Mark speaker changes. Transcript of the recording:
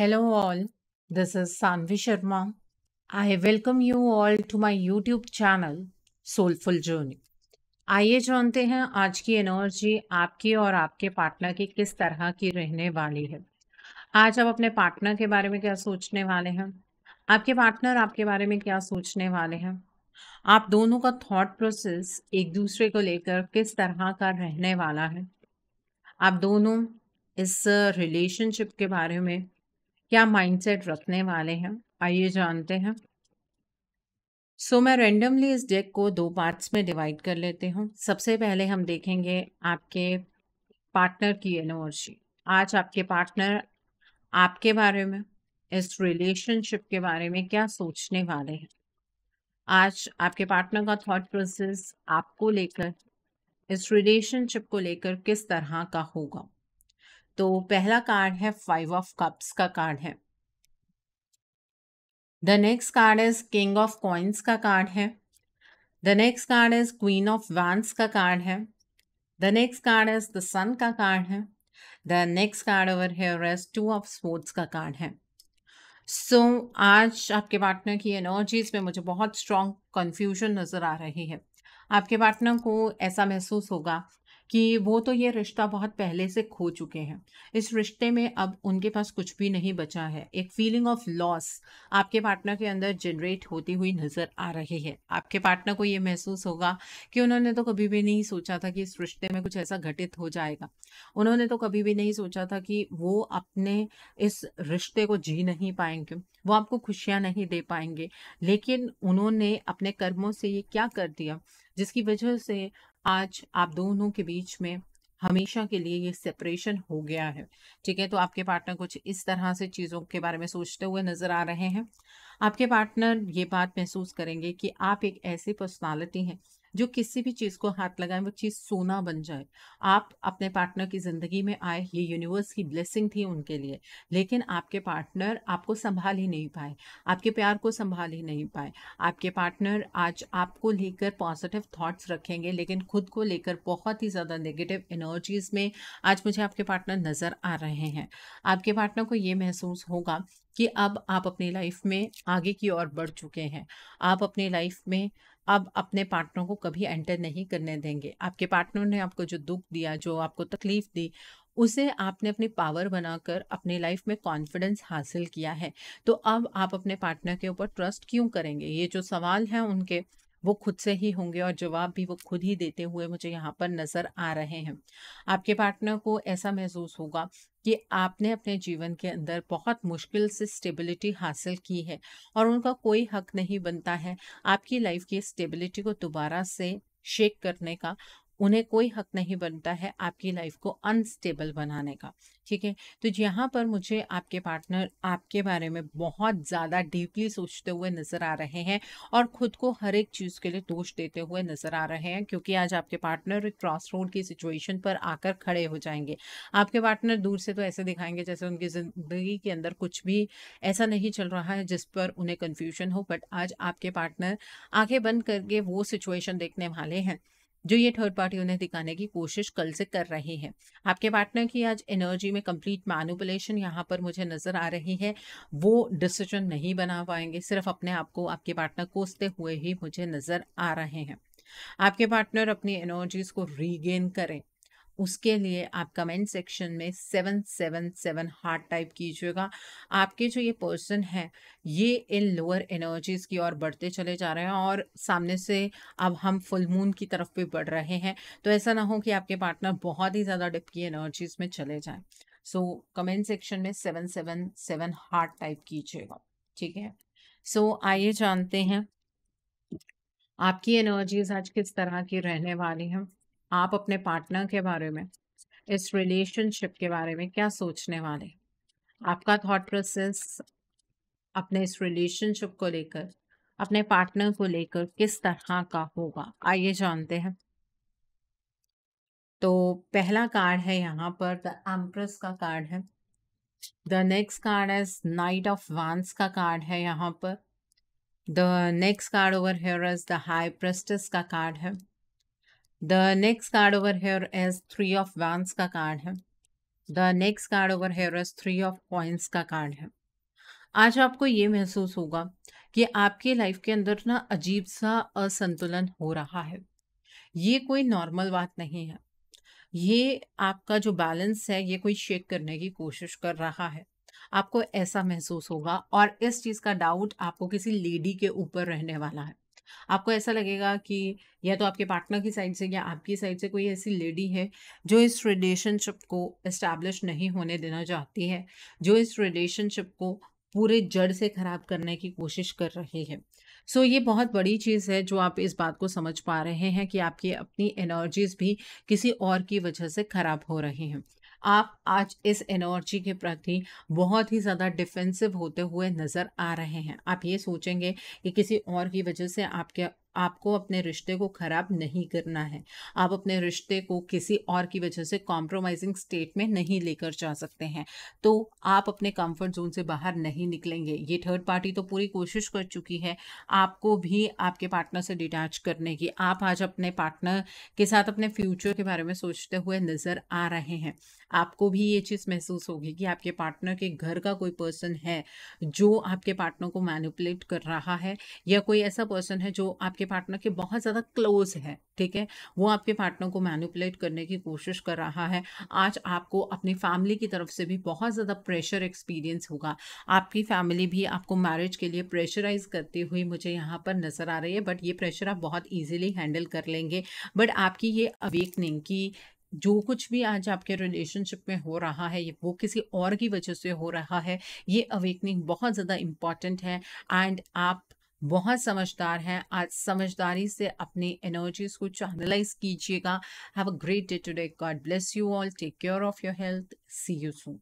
Speaker 1: Hello all, this is Sanvi Sharma. I welcome you all to my YouTube channel Soulful Journey. आइए जानते हैं आज की energy आपकी और आपके पार्टनर की किस तरह की रहने वाली है आज आप अपने पार्टनर के बारे में क्या सोचने वाले हैं आपके पार्टनर आपके बारे में क्या सोचने वाले हैं आप दोनों का थॉट प्रोसेस एक दूसरे को लेकर किस तरह का रहने वाला है आप दोनों इस रिलेशनशिप के बारे में क्या माइंडसेट रखने वाले हैं आइए जानते हैं सो so, मैं रेंडमली इस डेक को दो पार्ट्स में डिवाइड कर लेती हूँ सबसे पहले हम देखेंगे आपके पार्टनर की एनर्जी आज आपके पार्टनर आपके बारे में इस रिलेशनशिप के बारे में क्या सोचने वाले हैं आज आपके पार्टनर का थॉट प्रोसेस आपको लेकर इस रिलेशनशिप को लेकर किस तरह का होगा तो पहला कार्ड है फाइव ऑफ कप्स का कार्ड है the next card is king of coins का कार्ड है the next card is queen of wands का कार्ड है the next card is the sun का कार्ड है the next card over here is two of swords का card है so so, आज आपके पार्टनर की एनर्जीज में मुझे बहुत स्ट्रॉन्ग कन्फ्यूजन नज़र आ रही है आपके पार्टनर को ऐसा महसूस होगा कि वो तो ये रिश्ता बहुत पहले से खो चुके हैं इस रिश्ते में अब उनके पास कुछ भी नहीं बचा है एक फीलिंग ऑफ लॉस आपके पार्टनर के अंदर जनरेट होती हुई नज़र आ रही है आपके पार्टनर को ये महसूस होगा कि उन्होंने तो कभी भी नहीं सोचा था कि इस रिश्ते में कुछ ऐसा घटित हो जाएगा उन्होंने तो कभी भी नहीं सोचा था कि वो अपने इस रिश्ते को जी नहीं पाएंगे वो आपको खुशियाँ नहीं दे पाएंगे लेकिन उन्होंने अपने कर्मों से ये क्या कर दिया जिसकी वजह से आज आप दोनों के बीच में हमेशा के लिए ये सेपरेशन हो गया है ठीक है तो आपके पार्टनर कुछ इस तरह से चीज़ों के बारे में सोचते हुए नज़र आ रहे हैं आपके पार्टनर ये बात महसूस करेंगे कि आप एक ऐसी पर्सनालिटी हैं जो किसी भी चीज़ को हाथ लगाए वो चीज़ सोना बन जाए आप अपने पार्टनर की ज़िंदगी में आए ये यूनिवर्स की ब्लेसिंग थी उनके लिए लेकिन आपके पार्टनर आपको संभाल ही नहीं पाए आपके प्यार को संभाल ही नहीं पाए आपके पार्टनर आज आपको लेकर पॉजिटिव थाट्स रखेंगे लेकिन खुद को लेकर बहुत ही ज़्यादा नेगेटिव एनर्जीज़ में आज मुझे आपके पार्टनर नज़र आ रहे हैं आपके पार्टनर को ये महसूस होगा कि अब आप अपनी लाइफ में आगे की ओर बढ़ चुके हैं आप अपनी लाइफ में अब अपने पार्टनर को कभी एंटर नहीं करने देंगे आपके पार्टनर ने आपको जो दुख दिया जो आपको तकलीफ दी उसे आपने अपनी पावर बनाकर अपनी लाइफ में कॉन्फिडेंस हासिल किया है तो अब आप अपने पार्टनर के ऊपर ट्रस्ट क्यों करेंगे ये जो सवाल हैं उनके वो खुद से ही होंगे और जवाब भी वो खुद ही देते हुए मुझे यहाँ पर नज़र आ रहे हैं आपके पार्टनर को ऐसा महसूस होगा कि आपने अपने जीवन के अंदर बहुत मुश्किल से स्टेबिलिटी हासिल की है और उनका कोई हक नहीं बनता है आपकी लाइफ की स्टेबिलिटी को दोबारा से शेक करने का उन्हें कोई हक नहीं बनता है आपकी लाइफ को अनस्टेबल बनाने का ठीक है तो यहाँ पर मुझे आपके पार्टनर आपके बारे में बहुत ज़्यादा डीपली सोचते हुए नज़र आ रहे हैं और ख़ुद को हर एक चीज़ के लिए दोष देते हुए नज़र आ रहे हैं क्योंकि आज आपके पार्टनर एक क्रॉस रोड की सिचुएशन पर आकर खड़े हो जाएंगे आपके पार्टनर दूर से तो ऐसे दिखाएंगे जैसे उनकी ज़िंदगी के अंदर कुछ भी ऐसा नहीं चल रहा है जिस पर उन्हें कन्फ्यूजन हो बट आज आपके पार्टनर आँखें बंद करके वो सिचुएशन देखने वाले हैं जो ये थर्ड पार्टी उन्हें दिखाने की कोशिश कल से कर रहे हैं आपके पार्टनर की आज एनर्जी में कंप्लीट मैनुपुलेशन यहाँ पर मुझे नज़र आ रही है वो डिसीजन नहीं बना पाएंगे सिर्फ अपने आप को आपके पार्टनर कोसते हुए ही मुझे नज़र आ रहे हैं आपके पार्टनर अपनी एनर्जीज को रीगेन करें उसके लिए आप कमेंट सेक्शन में seven seven seven heart type कीजिएगा आपके जो ये पर्सन है ये इन लोअर एनर्जीज की ओर बढ़ते चले जा रहे हैं और सामने से अब हम फुल मून की तरफ भी बढ़ रहे हैं तो ऐसा ना हो कि आपके पार्टनर बहुत ही ज़्यादा डिप की एनर्जीज में चले जाएं सो कमेंट सेक्शन में seven seven seven heart type कीजिएगा ठीक है सो so, आइए जानते हैं आपकी एनर्जीज आज किस तरह की रहने वाली हैं आप अपने पार्टनर के बारे में इस रिलेशनशिप के बारे में क्या सोचने वाले आपका थॉट प्रोसेस अपने इस रिलेशनशिप को लेकर अपने पार्टनर को लेकर किस तरह का होगा आइए जानते हैं तो पहला कार्ड है यहाँ पर द एम्प्रेस का कार्ड है the next card is knight of wands का कार्ड है यहाँ पर the next card over here is the high priestess का कार्ड है the next card over here is three of wands का कार्ड है the next card over here is three of points का card है आज आपको ये महसूस होगा कि आपके लाइफ के अंदर ना अजीब सा असंतुलन हो रहा है ये कोई नॉर्मल बात नहीं है ये आपका जो बैलेंस है ये कोई शेक करने की कोशिश कर रहा है आपको ऐसा महसूस होगा और इस चीज़ का डाउट आपको किसी लेडी के ऊपर रहने वाला है आपको ऐसा लगेगा कि या तो आपके पार्टनर की साइड से या आपकी साइड से कोई ऐसी लेडी है जो इस रिलेशनशिप को इस्टेब्लिश नहीं होने देना चाहती है जो इस रिलेशनशिप को पूरे जड़ से ख़राब करने की कोशिश कर रही है सो so, ये बहुत बड़ी चीज़ है जो आप इस बात को समझ पा रहे हैं कि आपकी अपनी एनर्जीज भी किसी और की वजह से ख़राब हो रही हैं आप आज इस एनर्जी के प्रति बहुत ही ज़्यादा डिफेंसिव होते हुए नज़र आ रहे हैं आप ये सोचेंगे कि किसी और की वजह से आपके आपको अपने रिश्ते को ख़राब नहीं करना है आप अपने रिश्ते को किसी और की वजह से कॉम्प्रोमाइजिंग स्टेट में नहीं लेकर जा सकते हैं तो आप अपने कंफर्ट जोन से बाहर नहीं निकलेंगे ये थर्ड पार्टी तो पूरी कोशिश कर चुकी है आपको भी आपके पार्टनर से डिटैच करने की आप आज अपने पार्टनर के साथ अपने फ्यूचर के बारे में सोचते हुए नज़र आ रहे हैं आपको भी ये चीज़ महसूस होगी कि आपके पार्टनर के घर का कोई पर्सन है जो आपके पार्टनर को मैनिपुलेट कर रहा है या कोई ऐसा पर्सन है जो आपके पार्टनर के बहुत ज़्यादा क्लोज है ठीक है वो आपके पार्टनर को मैनिपुलेट करने की कोशिश कर रहा है आज आपको अपनी फैमिली की तरफ से भी बहुत ज़्यादा प्रेशर एक्सपीरियंस होगा आपकी फैमिली भी आपको मैरिज के लिए प्रेशराइज करती हुई मुझे यहाँ पर नज़र आ रही है बट ये प्रेशर आप बहुत ईजिली हैंडल कर लेंगे बट आपकी ये अवेकनिंग की जो कुछ भी आज आपके रिलेशनशिप में हो रहा है वो किसी और की वजह से हो रहा है ये अवेकनिंग बहुत ज़्यादा इम्पॉर्टेंट है एंड आप बहुत समझदार हैं आज समझदारी से अपनी एनर्जीज को चैनलाइज कीजिएगा have a great day today God bless you all take care of your health see you soon